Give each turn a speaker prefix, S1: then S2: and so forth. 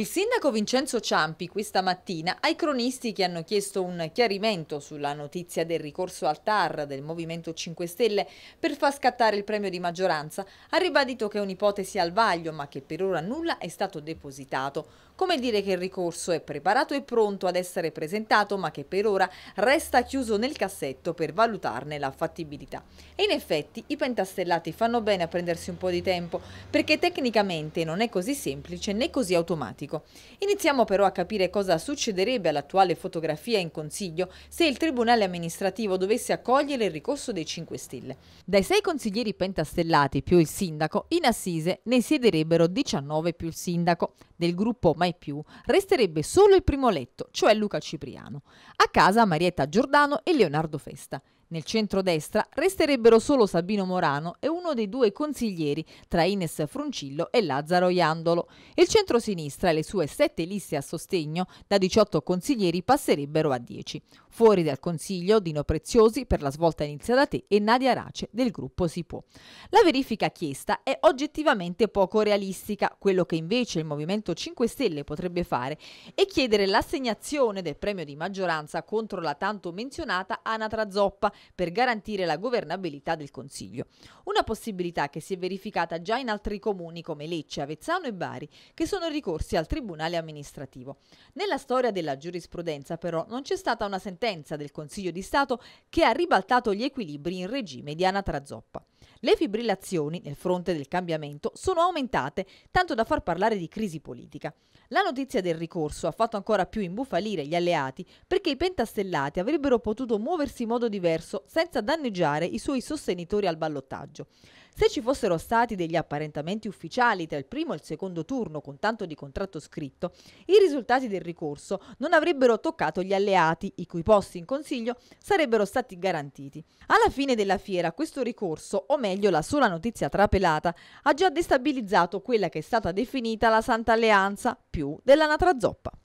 S1: Il sindaco Vincenzo Ciampi questa mattina ai cronisti che hanno chiesto un chiarimento sulla notizia del ricorso al TAR del Movimento 5 Stelle per far scattare il premio di maggioranza ha ribadito che è un'ipotesi al vaglio ma che per ora nulla è stato depositato. Come dire che il ricorso è preparato e pronto ad essere presentato ma che per ora resta chiuso nel cassetto per valutarne la fattibilità. E in effetti i pentastellati fanno bene a prendersi un po' di tempo perché tecnicamente non è così semplice né così automatico pubblico. Iniziamo però a capire cosa succederebbe all'attuale fotografia in consiglio se il Tribunale amministrativo dovesse accogliere il ricorso dei 5 Stelle. Dai 6 consiglieri pentastellati più il sindaco, in assise ne siederebbero 19 più il sindaco. Del gruppo Mai Più resterebbe solo il primo letto, cioè Luca Cipriano. A casa Marietta Giordano e Leonardo Festa. Nel centrodestra resterebbero solo Sabino Morano e uno dei due consiglieri tra Ines Fruncillo e Lazzaro Iandolo. Il centrosinistra e le sue sette liste a sostegno da 18 consiglieri passerebbero a 10. Fuori dal consiglio Dino Preziosi per la svolta inizia da te e Nadia Race del gruppo Si Può. La verifica chiesta è oggettivamente poco realistica. Quello che invece il Movimento 5 Stelle potrebbe fare è chiedere l'assegnazione del premio di maggioranza contro la tanto menzionata Anatra Zoppa per garantire la governabilità del Consiglio. Una possibilità che si è verificata già in altri comuni come Lecce, Avezzano e Bari, che sono ricorsi al Tribunale amministrativo. Nella storia della giurisprudenza però non c'è stata una sentenza del Consiglio di Stato che ha ribaltato gli equilibri in regime di anatra zoppa. Le fibrillazioni nel fronte del cambiamento sono aumentate, tanto da far parlare di crisi politica. La notizia del ricorso ha fatto ancora più imbufalire gli alleati perché i pentastellati avrebbero potuto muoversi in modo diverso senza danneggiare i suoi sostenitori al ballottaggio. Se ci fossero stati degli apparentamenti ufficiali tra il primo e il secondo turno con tanto di contratto scritto, i risultati del ricorso non avrebbero toccato gli alleati, i cui posti in consiglio sarebbero stati garantiti. Alla fine della fiera questo ricorso, o meglio la sola notizia trapelata, ha già destabilizzato quella che è stata definita la Santa Alleanza più dell'anatra zoppa.